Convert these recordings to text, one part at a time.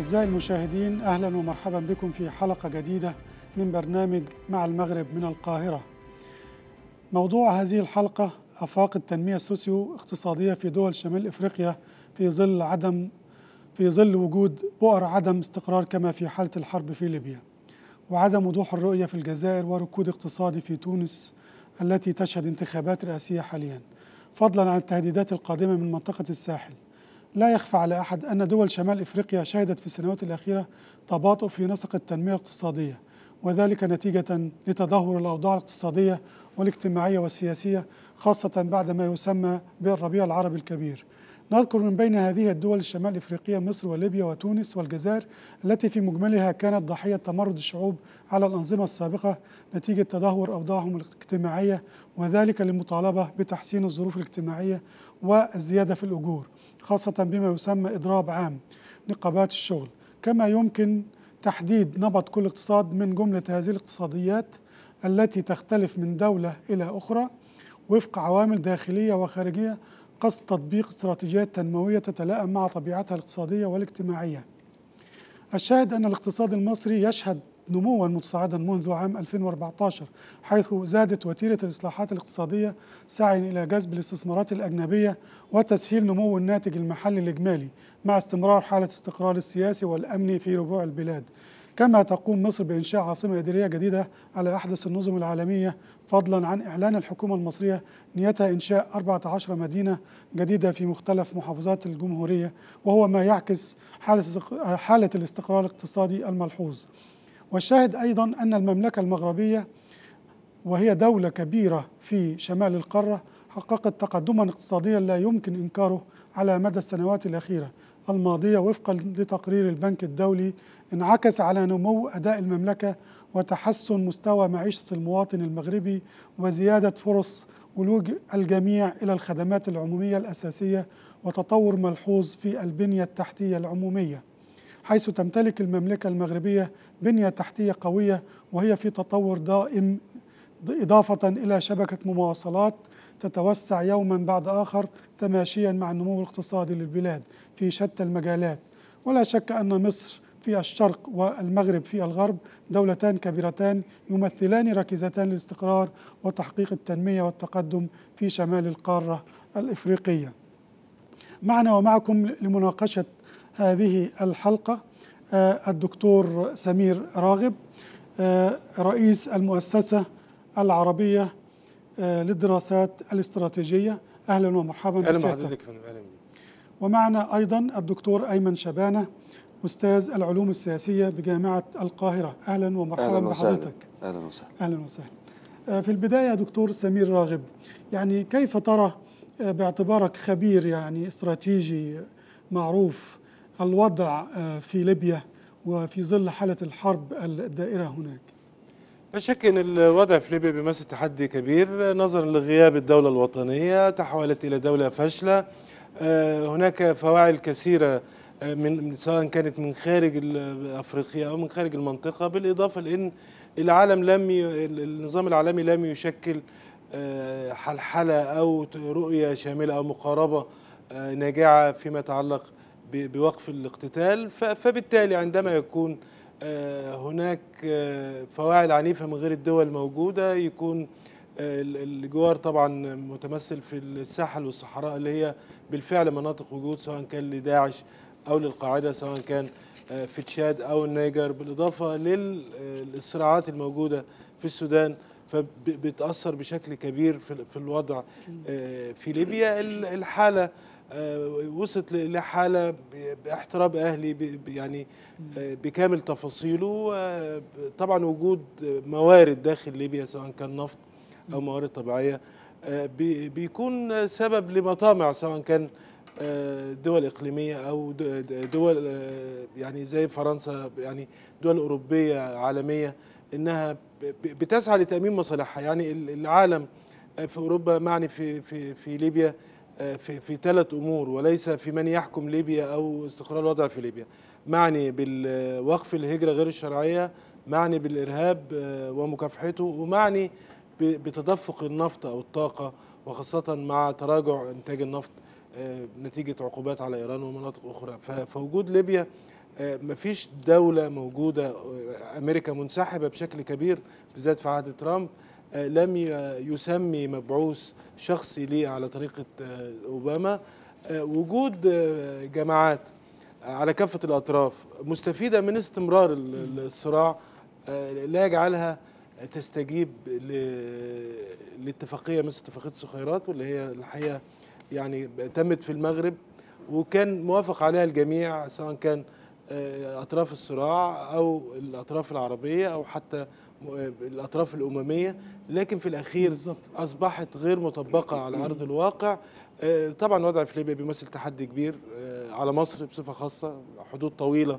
أعزائي المشاهدين أهلا ومرحبا بكم في حلقة جديدة من برنامج مع المغرب من القاهرة موضوع هذه الحلقة أفاق التنمية السوسيو اقتصادية في دول شمال إفريقيا في ظل عدم في ظل وجود بؤر عدم استقرار كما في حالة الحرب في ليبيا وعدم وضوح الرؤية في الجزائر وركود اقتصادي في تونس التي تشهد انتخابات رئاسية حاليا فضلا عن التهديدات القادمة من منطقة الساحل لا يخفى على أحد أن دول شمال إفريقيا شهدت في السنوات الأخيرة تباطؤ في نسق التنمية الاقتصادية وذلك نتيجة لتدهور الأوضاع الاقتصادية والاجتماعية والسياسية خاصة بعد ما يسمى بالربيع العربي الكبير نذكر من بين هذه الدول الشمال الإفريقية مصر وليبيا وتونس والجزائر التي في مجملها كانت ضحية تمرد الشعوب على الأنظمة السابقة نتيجة تدهور أوضاعهم الاجتماعية وذلك للمطالبة بتحسين الظروف الاجتماعية والزيادة في الأجور خاصة بما يسمى إضراب عام نقابات الشغل كما يمكن تحديد نمط كل اقتصاد من جملة هذه الاقتصاديات التي تختلف من دولة إلى أخرى وفق عوامل داخلية وخارجية قصد تطبيق استراتيجيات تنموية تتلائم مع طبيعتها الاقتصادية والاجتماعية الشاهد أن الاقتصاد المصري يشهد نموا متصاعدا منذ عام 2014 حيث زادت وتيرة الإصلاحات الاقتصادية سعيا إلى جذب الاستثمارات الأجنبية وتسهيل نمو الناتج المحلي الإجمالي مع استمرار حالة استقرار السياسي والأمني في ربوع البلاد كما تقوم مصر بإنشاء عاصمة إدارية جديدة على أحدث النظم العالمية فضلا عن إعلان الحكومة المصرية نيتها إنشاء 14 مدينة جديدة في مختلف محافظات الجمهورية وهو ما يعكس حالة الاستقرار الاقتصادي الملحوظ والشاهد أيضا أن المملكة المغربية وهي دولة كبيرة في شمال القارة حققت تقدما اقتصاديا لا يمكن إنكاره على مدى السنوات الأخيرة الماضية وفقا لتقرير البنك الدولي انعكس على نمو أداء المملكة وتحسن مستوى معيشة المواطن المغربي وزيادة فرص ولوج الجميع إلى الخدمات العمومية الأساسية وتطور ملحوظ في البنية التحتية العمومية حيث تمتلك المملكة المغربية بنية تحتية قوية وهي في تطور دائم إضافة إلى شبكة مواصلات تتوسع يوما بعد آخر تماشيا مع النمو الاقتصادي للبلاد في شتى المجالات ولا شك أن مصر في الشرق والمغرب في الغرب دولتان كبيرتان يمثلان ركيزتان للاستقرار وتحقيق التنمية والتقدم في شمال القارة الإفريقية معنا ومعكم لمناقشة هذه الحلقة آه، الدكتور سمير راغب آه، رئيس المؤسسة العربية آه، للدراسات الاستراتيجية أهلا ومرحبا أهلا أهلا ومعنا أيضا الدكتور أيمن شبانة أستاذ العلوم السياسية بجامعة القاهرة أهلا ومرحبا أهلاً بحضرتك أهلا وسهلا أهلا وسهلا في البداية دكتور سمير راغب يعني كيف ترى باعتبارك خبير يعني استراتيجي معروف الوضع آه، في ليبيا وفي ظل حالة الحرب الدائرة هناك لا شك ان الوضع في ليبيا بيمثل تحدي كبير نظرا لغياب الدوله الوطنيه تحولت الى دوله فاشله آه، هناك فواعل كثيره آه، من سواء كانت من خارج افريقيا او من خارج المنطقه بالاضافه لان العالم لم ي... النظام العالمي لم يشكل حلحله او رؤيه شامله او مقاربه ناجعه فيما يتعلق بوقف الاقتتال فبالتالي عندما يكون آه، هناك آه، فواعل عنيفة من غير الدول موجودة يكون آه، الجوار طبعا متمثل في الساحل والصحراء اللي هي بالفعل مناطق وجود سواء كان لداعش أو للقاعدة سواء كان في تشاد أو النيجر بالإضافة للصراعات الموجودة في السودان فبتأثر بشكل كبير في الوضع في ليبيا الحالة آه، وصلت لحاله باحتراب اهلي يعني آه، بكامل تفاصيله آه، طبعا وجود موارد داخل ليبيا سواء كان نفط او موارد طبيعيه بيكون سبب لمطامع سواء كان دول إقليمية أو دول يعني زي فرنسا يعني دول أوروبية عالمية إنها بتسعى لتأمين مصالحها يعني العالم في أوروبا معني في في في ليبيا في في ثلاث امور وليس في من يحكم ليبيا او استقرار الوضع في ليبيا معني بالوقف الهجره غير الشرعيه معني بالارهاب آه، ومكافحته ومعني بتدفق النفط او الطاقه وخاصه مع تراجع انتاج النفط آه، نتيجه عقوبات على ايران ومناطق اخرى فوجود ليبيا آه، ما فيش دوله موجوده امريكا منسحبه بشكل كبير بالذات في عهد ترامب آه، لم يسمي مبعوث شخصي لي على طريقة آه، أوباما آه، وجود جماعات على كافة الأطراف مستفيدة من استمرار الصراع لا يجعلها تستجيب لاتفاقية مثل اتفاقية الصخيرات واللي هي الحقيقة يعني تمت في المغرب وكان موافق عليها الجميع سواء كان أطراف الصراع أو الأطراف العربية أو حتى الاطراف الامميه لكن في الاخير بالزبط. اصبحت غير مطبقه على ارض الواقع آه، طبعا وضع في ليبيا بيمثل تحدي كبير آه، على مصر بصفه خاصه حدود طويله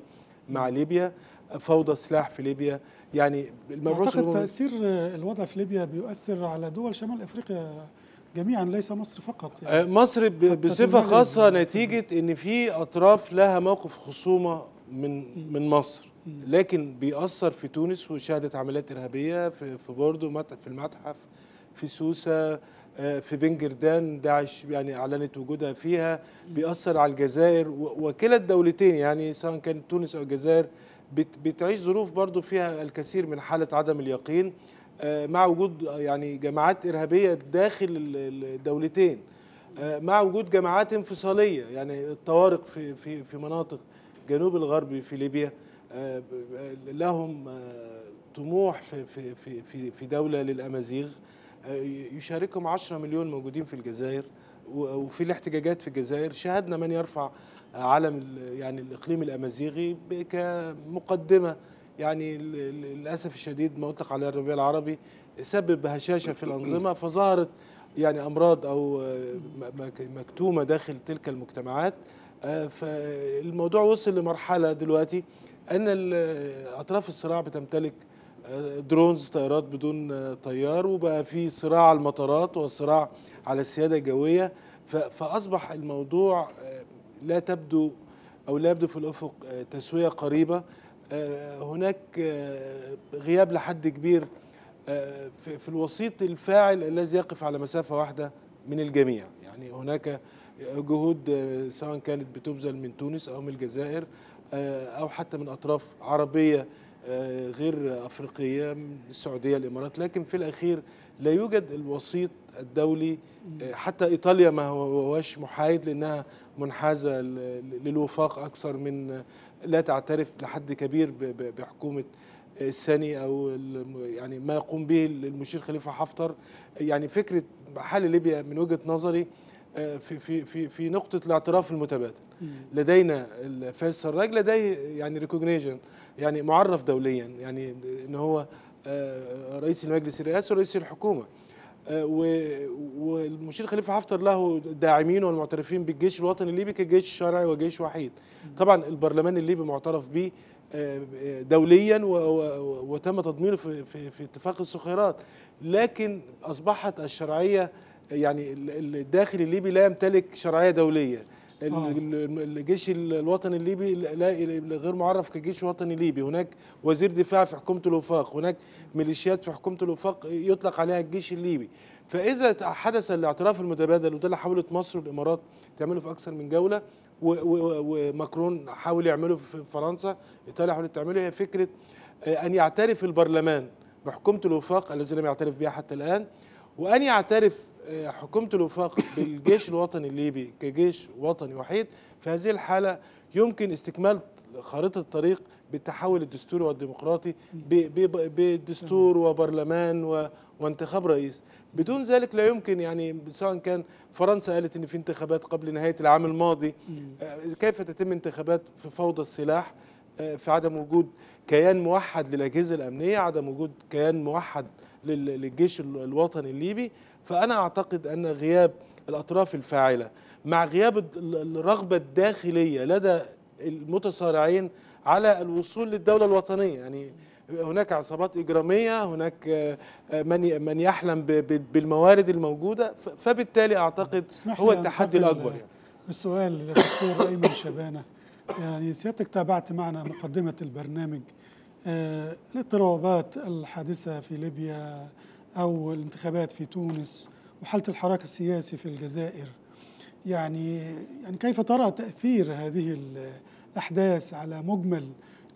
مع ليبيا فوضى سلاح في ليبيا يعني المبعوث اعتقد تاثير آه، الوضع في ليبيا بيؤثر على دول شمال افريقيا جميعا ليس مصر فقط يعني مصر بصفه خاصه نتيجه ان في اطراف لها موقف خصومه من من مصر لكن بيأثر في تونس وشهدت عمليات إرهابية في, في بوردو في المتحف في سوسة آه، في بنجردان داعش يعني أعلنت وجودها فيها بيأثر على الجزائر وكلا الدولتين يعني سواء كانت تونس أو الجزائر بتعيش ظروف برضو فيها الكثير من حالة عدم اليقين آه، مع وجود يعني جماعات إرهابية داخل الدولتين آه، مع وجود جماعات انفصالية يعني الطوارق في, في, في مناطق جنوب الغربي في ليبيا آه، لهم آه، طموح في في في في دوله للامازيغ آه، يشاركهم 10 مليون موجودين في الجزائر وفي الاحتجاجات في الجزائر شاهدنا من يرفع علم يعني الاقليم الامازيغي كمقدمه يعني للاسف الشديد ما اطلق عليه الربيع العربي سبب هشاشه في الانظمه فظهرت يعني امراض او آه، مكتومه داخل تلك المجتمعات آه، فالموضوع وصل لمرحله دلوقتي ان اطراف الصراع بتمتلك آه، درونز طيارات بدون طيار وبقى في صراع على المطارات والصراع على السياده الجويه فاصبح الموضوع لا تبدو او لا يبدو في الافق تسويه قريبه هناك غياب لحد كبير آه، في الوسيط الفاعل الذي يقف على مسافة واحدة من الجميع يعني هناك جهود آه، سواء كانت بتبذل من تونس أو من الجزائر آه، أو حتى من أطراف عربية غير أفريقية من السعودية الإمارات لكن في الأخير لا يوجد الوسيط الدولي حتى إيطاليا ما هواش محايد لأنها منحازة للوفاق أكثر من لا تعترف لحد كبير بحكومة الثاني او يعني ما يقوم به المشير خليفه حفتر يعني فكره حل ليبيا من وجهه نظري آه، في في في في نقطه الاعتراف المتبادل لدينا فايز سراج لديه يعني ريكوجنيشن يعني معرف دوليا يعني ان هو آه، رئيس المجلس الرئاسي ورئيس الحكومه آه، والمشير خليفه حفتر له الداعمين والمعترفين بالجيش الوطني الليبي كجيش شرعي وجيش وحيد طبعا البرلمان الليبي معترف به آه، دوليا وتم تضمينه في, في, في اتفاق الصخيرات لكن اصبحت الشرعيه يعني الداخل الليبي لا يمتلك شرعيه دوليه آه. الجيش الوطني الليبي لا غير معرف كجيش وطني ليبي هناك وزير دفاع في حكومه الوفاق هناك ميليشيات في حكومه الوفاق يطلق عليها الجيش الليبي فاذا حدث الاعتراف المتبادل وده اللي حاولت مصر والامارات تعمله في اكثر من جوله وماكرون حاول يعمله في فرنسا ايطاليا حاولت تعمله هي فكره آه، ان يعترف البرلمان بحكومه الوفاق الذي لم يعترف بها حتى الان وان يعترف آه، حكومه الوفاق بالجيش الوطني الليبي كجيش وطني وحيد في هذه الحاله يمكن استكمال خريطه الطريق بالتحول الدستوري والديمقراطي بدستور وبرلمان وانتخاب رئيس بدون ذلك لا يمكن يعني سواء كان فرنسا قالت ان في انتخابات قبل نهايه العام الماضي آه، كيف تتم انتخابات في فوضى السلاح آه، في عدم وجود كيان موحد للاجهزه الامنيه عدم وجود كيان موحد للجيش الوطني الليبي فانا اعتقد ان غياب الاطراف الفاعله مع غياب الرغبه الداخليه لدى المتصارعين على الوصول للدوله الوطنيه يعني هناك عصابات اجراميه هناك آه، من من يحلم بالموارد الموجوده فبالتالي اعتقد هو التحدي الاكبر يعني. السؤال للدكتور ايمن شبانه يعني سيادتك تابعت معنا مقدمه البرنامج آه، الاضطرابات الحادثه في ليبيا او الانتخابات في تونس وحاله الحراك السياسي في الجزائر يعني يعني كيف ترى تاثير هذه أحداث على مجمل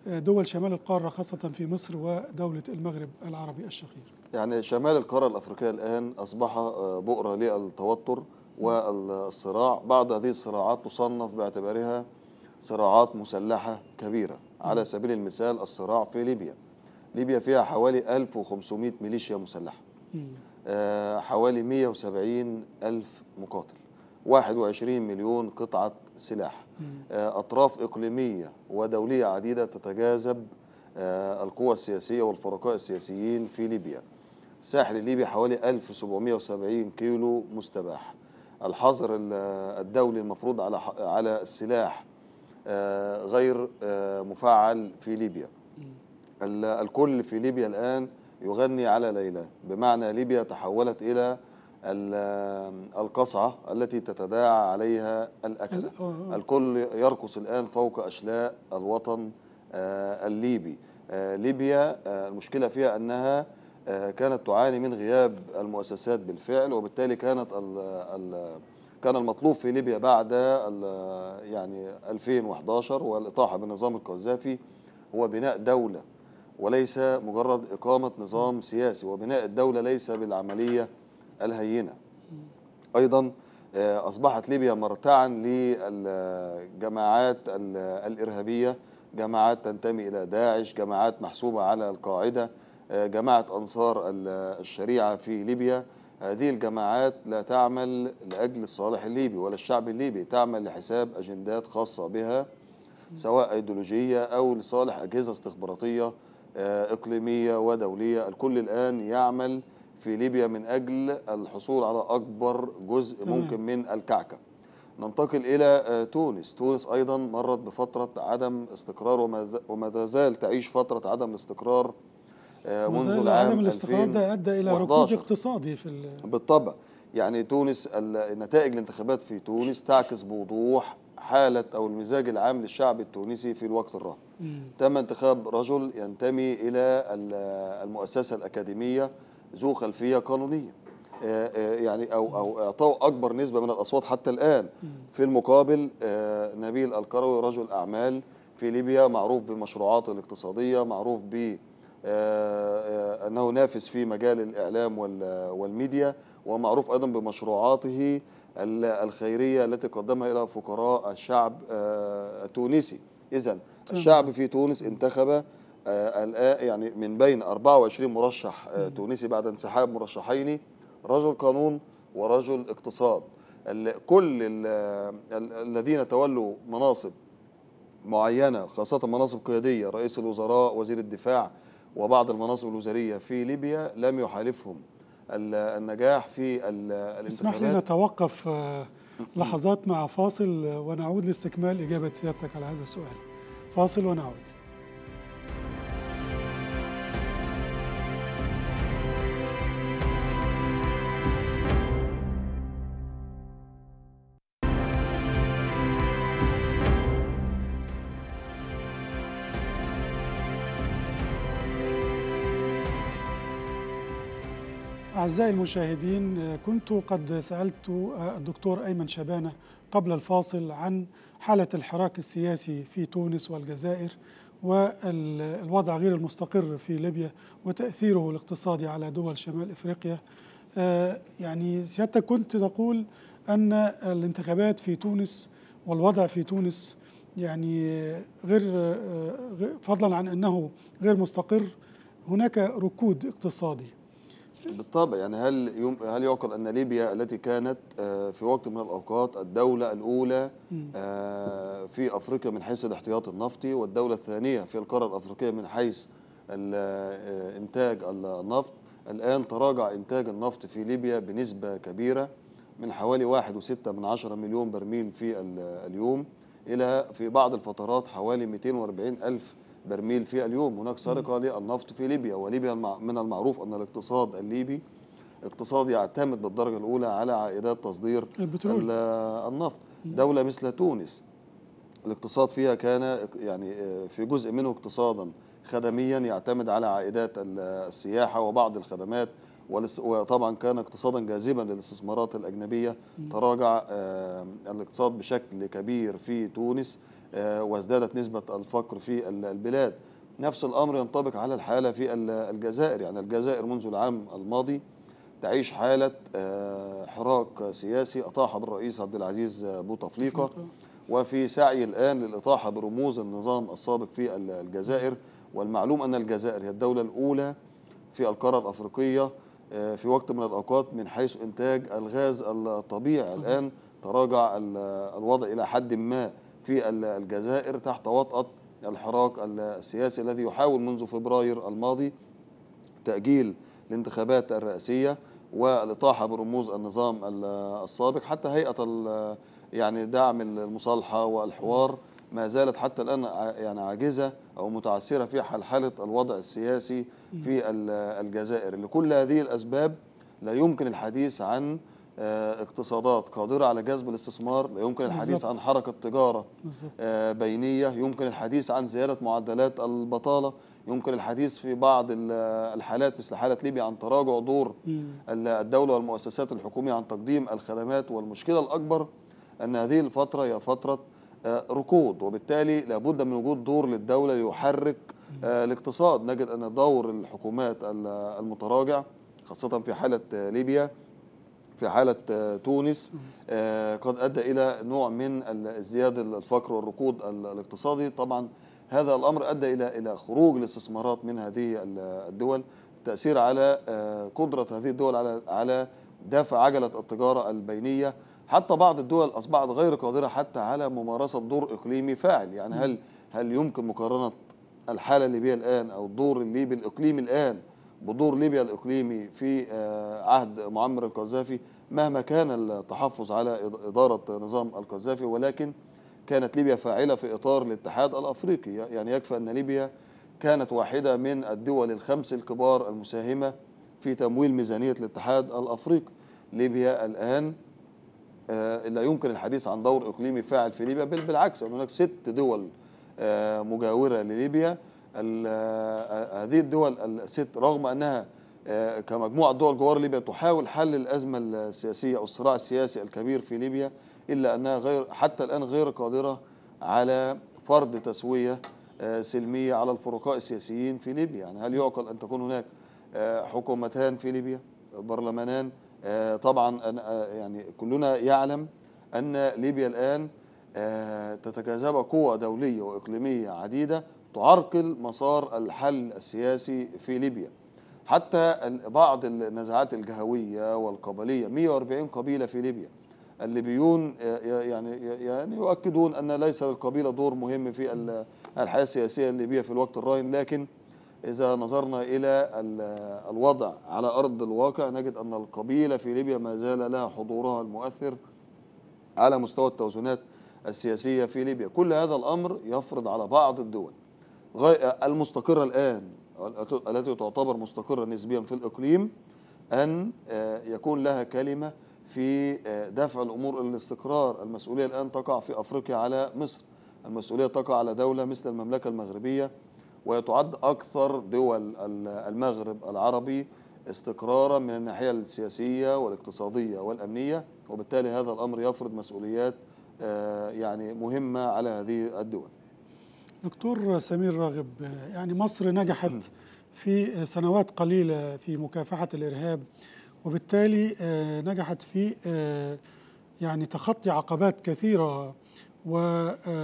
آه، دول شمال القارة خاصة في مصر ودولة المغرب العربي الشقيق يعني شمال القارة الأفريقية الآن أصبح آه، بؤرة للتوتر والصراع بعض هذه الصراعات تصنف باعتبارها صراعات مسلحة كبيرة على سبيل المثال الصراع في ليبيا ليبيا فيها حوالي 1500 ميليشيا مسلحة آه، حوالي 170 ألف مقاتل 21 مليون قطعة سلاح آه، أطراف إقليمية ودولية عديدة تتجاذب آه، القوى السياسية والفرقاء السياسيين في ليبيا الساحل الليبي حوالي 1770 كيلو مستباح الحظر الدولي المفروض على على السلاح آه، غير مفعل في ليبيا الكل في ليبيا الآن يغني على ليلى بمعنى ليبيا تحولت إلى القصعة التي تتداعى عليها الأكلة آه، آه. الكل يرقص الآن فوق أشلاء الوطن آه، الليبي ليبيا المشكلة فيها أنها كانت تعاني من غياب المؤسسات بالفعل وبالتالي كانت كان المطلوب في ليبيا بعد يعني 2011 والإطاحة بالنظام القذافي هو بناء دولة وليس مجرد إقامة نظام سياسي وبناء الدولة ليس بالعملية الهينة أيضا آه، أصبحت ليبيا مرتعا للجماعات الإرهابية جماعات تنتمي إلى داعش جماعات محسوبة على القاعدة آه، جماعة أنصار الشريعة في ليبيا هذه الجماعات لا تعمل لأجل الصالح الليبي ولا الشعب الليبي تعمل لحساب أجندات خاصة بها سواء أيديولوجية أو لصالح أجهزة استخباراتية آه، إقليمية ودولية الكل الآن يعمل في ليبيا من أجل الحصول على أكبر جزء تمام. ممكن من الكعكة ننتقل إلى آه، تونس تونس أيضا مرت بفترة عدم استقرار وما تزال تعيش فترة عدم الاستقرار آه، منذ العام عدم الاستقرار ده أدى إلى ركود اقتصادي في بالطبع يعني تونس نتائج الانتخابات في تونس تعكس بوضوح حالة أو المزاج العام للشعب التونسي في الوقت الراهن تم انتخاب رجل ينتمي إلى المؤسسة الأكاديمية ذو خلفيه قانونيه آه، آه، يعني او او اعطوا اكبر نسبه من الاصوات حتى الان في المقابل آه، نبيل القروي رجل اعمال في ليبيا معروف بمشروعاته الاقتصاديه معروف ب انه نافس في مجال الاعلام والميديا ومعروف ايضا بمشروعاته الخيريه التي قدمها الى فقراء الشعب التونسي اذا الشعب في تونس انتخب آه، الآن يعني من بين 24 مرشح آه، تونسي بعد انسحاب مرشحين رجل قانون ورجل اقتصاد كل آه، الذين تولوا مناصب معينة خاصة مناصب قيادية رئيس الوزراء وزير الدفاع وبعض المناصب الوزارية في ليبيا لم يحالفهم النجاح في الانتخابات اسمح لي نتوقف لحظات مع فاصل ونعود لاستكمال إجابة سيادتك على هذا السؤال فاصل ونعود أعزائي المشاهدين كنت قد سألت الدكتور أيمن شبانة قبل الفاصل عن حالة الحراك السياسي في تونس والجزائر والوضع غير المستقر في ليبيا وتأثيره الاقتصادي على دول شمال إفريقيا آه، يعني سيادتك كنت تقول أن الانتخابات في تونس والوضع في تونس يعني غير آه، فضلا عن أنه غير مستقر هناك ركود اقتصادي بالطبع يعني هل يم... هل يعقل ان ليبيا التي كانت آه، في وقت من الاوقات الدوله الاولى آه، في افريقيا من حيث الاحتياط النفطي والدوله الثانيه في القاره الافريقيه من حيث آه، انتاج النفط الان تراجع انتاج النفط في ليبيا بنسبه كبيره من حوالي 1.6 من 10 مليون برميل في اليوم الى في بعض الفترات حوالي 240 الف برميل في اليوم هناك سرقة للنفط في ليبيا وليبيا من المعروف أن الاقتصاد الليبي اقتصاد يعتمد بالدرجة الأولى على عائدات تصدير البترول. النفط دولة مثل تونس الاقتصاد فيها كان يعني آه، في جزء منه اقتصادا خدميا يعتمد على عائدات السياحة وبعض الخدمات وطبعا كان اقتصادا جاذبا للاستثمارات الأجنبية تراجع الاقتصاد بشكل كبير في تونس آه، وازدادت نسبة الفقر في البلاد نفس الأمر ينطبق على الحالة في الجزائر يعني الجزائر منذ العام الماضي تعيش حالة آه، حراك سياسي أطاح بالرئيس عبد العزيز بوتفليقة وفي سعي الآن للإطاحة برموز النظام السابق في الجزائر والمعلوم أن الجزائر هي الدولة الأولى في القارة الأفريقية آه، في وقت من الأوقات من حيث إنتاج الغاز الطبيعي الآن تراجع الوضع إلى حد ما في الجزائر تحت وطأة الحراك السياسي الذي يحاول منذ فبراير الماضي تأجيل الانتخابات الرئاسية والإطاحة برموز النظام السابق حتى هيئة يعني دعم المصالحة والحوار ما زالت حتى الآن يعني عاجزة أو متعثرة في حالة الوضع السياسي في الجزائر لكل هذه الأسباب لا يمكن الحديث عن آه، اقتصادات قادرة على جذب الاستثمار يمكن الحديث بالزبط. عن حركة تجارة بالزبط. آه، بينية يمكن الحديث عن زيادة معدلات البطالة يمكن الحديث في بعض الحالات مثل حالة ليبيا عن تراجع دور الدولة والمؤسسات الحكومية عن تقديم الخدمات والمشكلة الأكبر أن هذه الفترة هي فترة آه، ركود وبالتالي لابد من وجود دور للدولة يحرك الاقتصاد نجد أن دور الحكومات المتراجع خاصة في حالة ليبيا في حالة آه، تونس آه، قد أدى إلى نوع من ازدياد الفقر والركود الاقتصادي طبعا هذا الأمر أدى إلى إلى خروج الاستثمارات من هذه الدول تأثير على آه، قدرة هذه الدول على على دافع عجلة التجارة البينية حتى بعض الدول أصبحت غير قادرة حتى على ممارسة دور إقليمي فاعل يعني هل هل يمكن مقارنة الحالة الليبية الآن أو الدور الليبي الإقليمي الآن بدور ليبيا الإقليمي في آه، عهد معمر القذافي مهما كان التحفظ على إدارة نظام القذافي ولكن كانت ليبيا فاعلة في إطار الاتحاد الأفريقي يعني يكفى أن ليبيا كانت واحدة من الدول الخمس الكبار المساهمة في تمويل ميزانية الاتحاد الأفريقي ليبيا الآن آه، لا يمكن الحديث عن دور إقليمي فاعل في ليبيا بل بالعكس هناك ست دول آه، مجاورة لليبيا هذه الدول الست رغم أنها كمجموعة دول جوار ليبيا تحاول حل الأزمة السياسية أو الصراع السياسي الكبير في ليبيا إلا أنها غير حتى الآن غير قادرة على فرض تسوية سلمية على الفرقاء السياسيين في ليبيا يعني هل يعقل أن تكون هناك حكومتان في ليبيا برلمانان طبعا يعني كلنا يعلم أن ليبيا الآن تتجاذب قوى دولية وإقليمية عديدة تعرقل مسار الحل السياسي في ليبيا حتى بعض النزاعات الجهوية والقبلية 140 قبيلة في ليبيا الليبيون يعني يعني يؤكدون أن ليس للقبيلة دور مهم في الحياة السياسية الليبية في الوقت الراهن لكن إذا نظرنا إلى الوضع على أرض الواقع نجد أن القبيلة في ليبيا ما زال لها حضورها المؤثر على مستوى التوازنات السياسية في ليبيا كل هذا الأمر يفرض على بعض الدول المستقرة الآن التي تعتبر مستقرة نسبيا في الإقليم أن آه، يكون لها كلمة في آه، دفع الأمور إلى الاستقرار المسؤولية الآن تقع في أفريقيا على مصر المسؤولية تقع على دولة مثل المملكة المغربية ويتعد أكثر دول المغرب العربي استقرارا من الناحية السياسية والاقتصادية والأمنية وبالتالي هذا الأمر يفرض مسؤوليات آه، يعني مهمة على هذه الدول دكتور سمير راغب يعني مصر نجحت في سنوات قليلة في مكافحة الإرهاب وبالتالي آه، نجحت في آه، يعني تخطي عقبات كثيرة وبفضل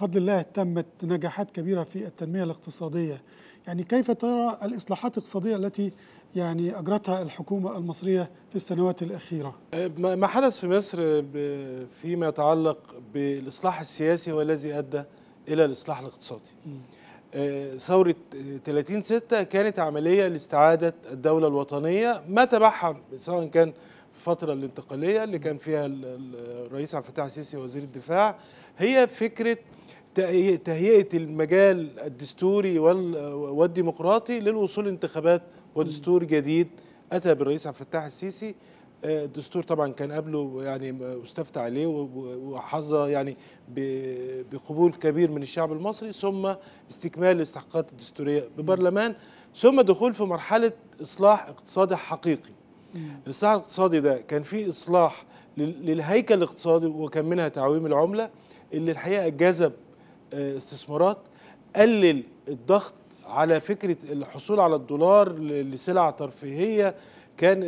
آه، الله تمت نجاحات كبيرة في التنمية الاقتصادية يعني كيف ترى الإصلاحات الاقتصادية التي يعني أجرتها الحكومة المصرية في السنوات الأخيرة ما حدث في مصر فيما يتعلق بالإصلاح السياسي والذي أدى الى الاصلاح الاقتصادي آه، ثورة 30 6 كانت عملية لاستعادة الدولة الوطنية ما تبعها سواء كان في الفترة الانتقالية اللي كان فيها الرئيس عبد الفتاح السيسي وزير الدفاع هي فكرة تهيئة المجال الدستوري والديمقراطي للوصول لانتخابات ودستور جديد أتى بالرئيس عبد الفتاح السيسي آه، الدستور طبعا كان قبله يعني استفتى عليه وحظى يعني بقبول كبير من الشعب المصري ثم استكمال الاستحقاقات الدستوريه ببرلمان ثم دخول في مرحله اصلاح اقتصادي حقيقي الاصلاح الاقتصادي ده كان فيه اصلاح للهيكل الاقتصادي وكان منها تعويم العمله اللي الحقيقه جذب آه، استثمارات قلل الضغط على فكره الحصول على الدولار لسلع ترفيهيه كان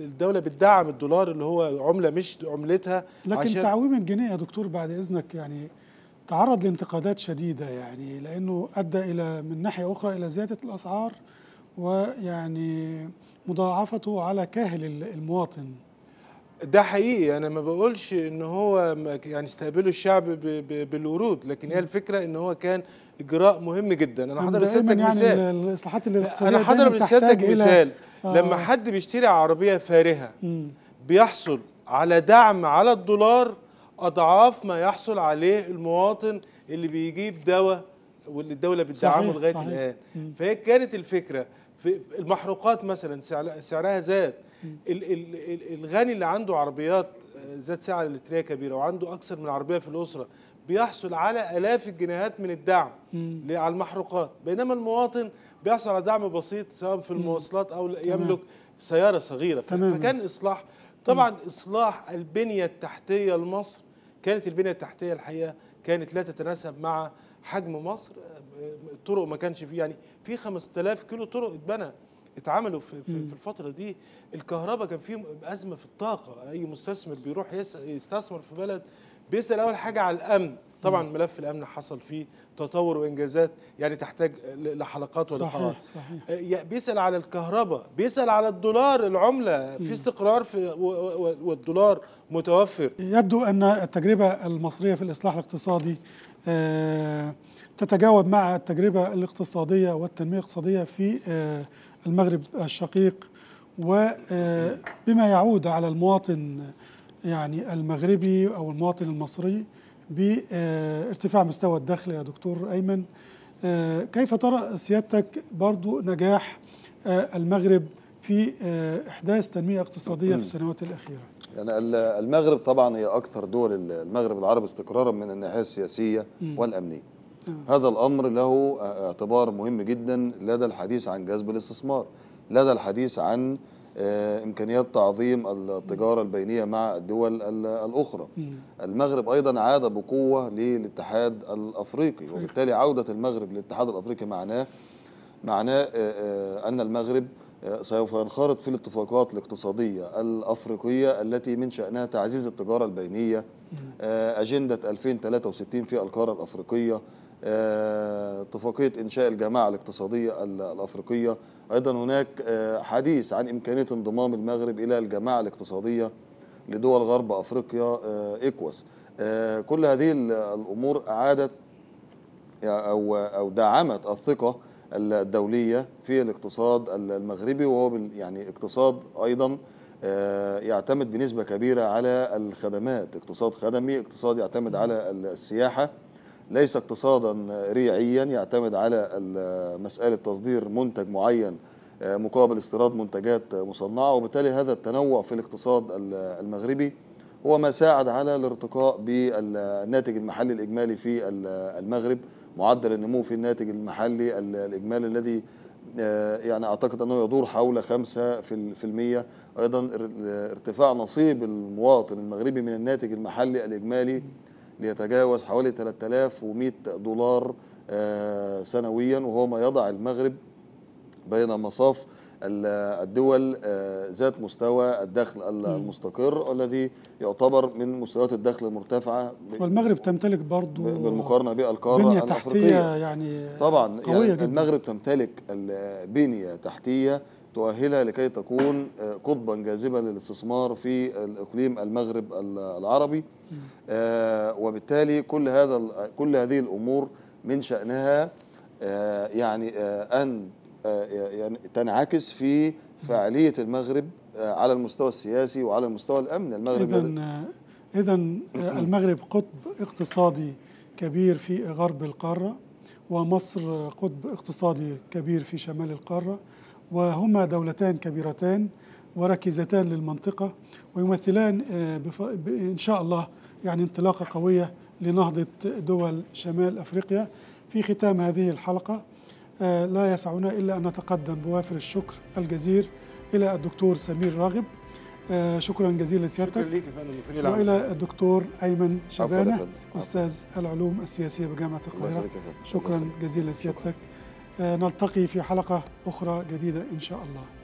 الدوله بتدعم الدولار اللي هو عمله مش عملتها لكن عشان تعويم الجنيه يا دكتور بعد اذنك يعني تعرض لانتقادات شديده يعني لانه ادى الى من ناحيه اخرى الى زياده الاسعار ويعني مضاعفته على كاهل المواطن ده حقيقي انا ما بقولش ان هو يعني استقبله الشعب بالورود لكن هي الفكره ان هو كان اجراء مهم جدا انا حضر سيادتك يعني مثال الاصلاحات الاقتصاديه انا حضر سيادتك مثال آه. لما حد بيشتري عربيه فارهه بيحصل على دعم على الدولار اضعاف ما يحصل عليه المواطن اللي بيجيب دواء واللي الدوله بتدعمه لغايه الان فهي كانت الفكره في المحروقات مثلا سعرها زاد الغني اللي عنده عربيات ذات آه، سعر لتريه كبيره وعنده اكثر من عربيه في الاسره بيحصل على الاف الجنيهات من الدعم على المحروقات بينما المواطن بيحصل على دعم بسيط سواء في المواصلات او يملك سياره صغيره تمام. فكان اصلاح طبعا اصلاح البنيه التحتيه لمصر كانت البنيه التحتيه الحقيقه كانت لا تتناسب مع حجم مصر الطرق آه، ما كانش فيه يعني في 5000 كيلو طرق اتبنى اتعملوا في, في, في الفتره دي الكهرباء كان فيهم ازمه في الطاقه اي مستثمر بيروح يستثمر في بلد بيسال اول حاجه على الامن طبعا ملف الامن حصل فيه تطور وانجازات يعني تحتاج لحلقات ولقاءات صحيح صحيح آه، بيسال على الكهرباء بيسال على الدولار العمله في استقرار في والدولار متوفر يبدو ان التجربه المصريه في الاصلاح الاقتصادي آه، تتجاوب مع التجربه الاقتصاديه والتنميه الاقتصاديه في آه، المغرب الشقيق وبما يعود على المواطن يعني المغربي أو المواطن المصري بارتفاع مستوى الدخل يا دكتور أيمن آه، كيف ترى سيادتك برضو نجاح آه، المغرب في آه، إحداث تنمية اقتصادية في السنوات الأخيرة يعني المغرب طبعا هي أكثر دول المغرب العربي استقرارا من الناحية السياسية والأمنية هذا الأمر له اعتبار مهم جدا لدى الحديث عن جذب الاستثمار لدى الحديث عن آه، إمكانيات تعظيم التجارة البينية مع الدول الأخرى المغرب أيضا عاد بقوة للاتحاد الأفريقي وبالتالي عودة المغرب للاتحاد الأفريقي معناه معناه آه، آه، أن المغرب سوف ينخرط في الاتفاقات الاقتصادية الأفريقية التي من شأنها تعزيز التجارة البينية أجندة 2063 في القارة الأفريقية اتفاقيه آه، انشاء الجماعه الاقتصاديه الافريقيه ايضا هناك آه، حديث عن امكانيه انضمام المغرب الى الجماعه الاقتصاديه لدول غرب افريقيا ايكواس آه، كل هذه الامور اعادت او او دعمت الثقه الدوليه في الاقتصاد المغربي وهو يعني اقتصاد ايضا يعتمد بنسبه كبيره على الخدمات اقتصاد خدمي اقتصاد يعتمد على السياحه ليس اقتصادا ريعيا يعتمد على مسألة تصدير منتج معين آه، مقابل استيراد منتجات مصنعة وبالتالي هذا التنوع في الاقتصاد المغربي هو ما ساعد على الارتقاء بالناتج المحلي الإجمالي في المغرب معدل النمو في الناتج المحلي الإجمالي الذي آه، يعني أعتقد أنه يدور حول 5% أيضا ارتفاع نصيب المواطن المغربي من الناتج المحلي الإجمالي ليتجاوز حوالي 3100 دولار آه، سنويا وهو ما يضع المغرب بين مصاف الدول آه، ذات مستوى الدخل المستقر الذي يعتبر من مستويات الدخل المرتفعه والمغرب تمتلك برضه بالمقارنه بالقاره بنية تحتية يعني طبعا قوية يعني جدا. المغرب تمتلك بنيه تحتيه تؤهلها لكي تكون آه، قطبا جاذبا للاستثمار في الاقليم المغرب العربي آه، وبالتالي كل هذا كل هذه الامور من شانها آه، يعني آه، ان يعني تنعكس في فعاليه المغرب على المستوى السياسي وعلى المستوى الامني المغرب اذا اذا المغرب قطب اقتصادي كبير في غرب القاره ومصر قطب اقتصادي كبير في شمال القاره وهما دولتان كبيرتان وركيزتان للمنطقة ويمثلان آه، إن شاء الله يعني انطلاقة قوية لنهضة دول شمال أفريقيا في ختام هذه الحلقة آه، لا يسعنا إلا أن نتقدم بوافر الشكر الجزير إلى الدكتور سمير راغب آه، شكرا جزيلا سيادتك والى الدكتور ايمن شبانه استاذ العلوم السياسيه بجامعه القاهره شكرا جزيلا سيادتك نلتقي في حلقه اخرى جديده ان شاء الله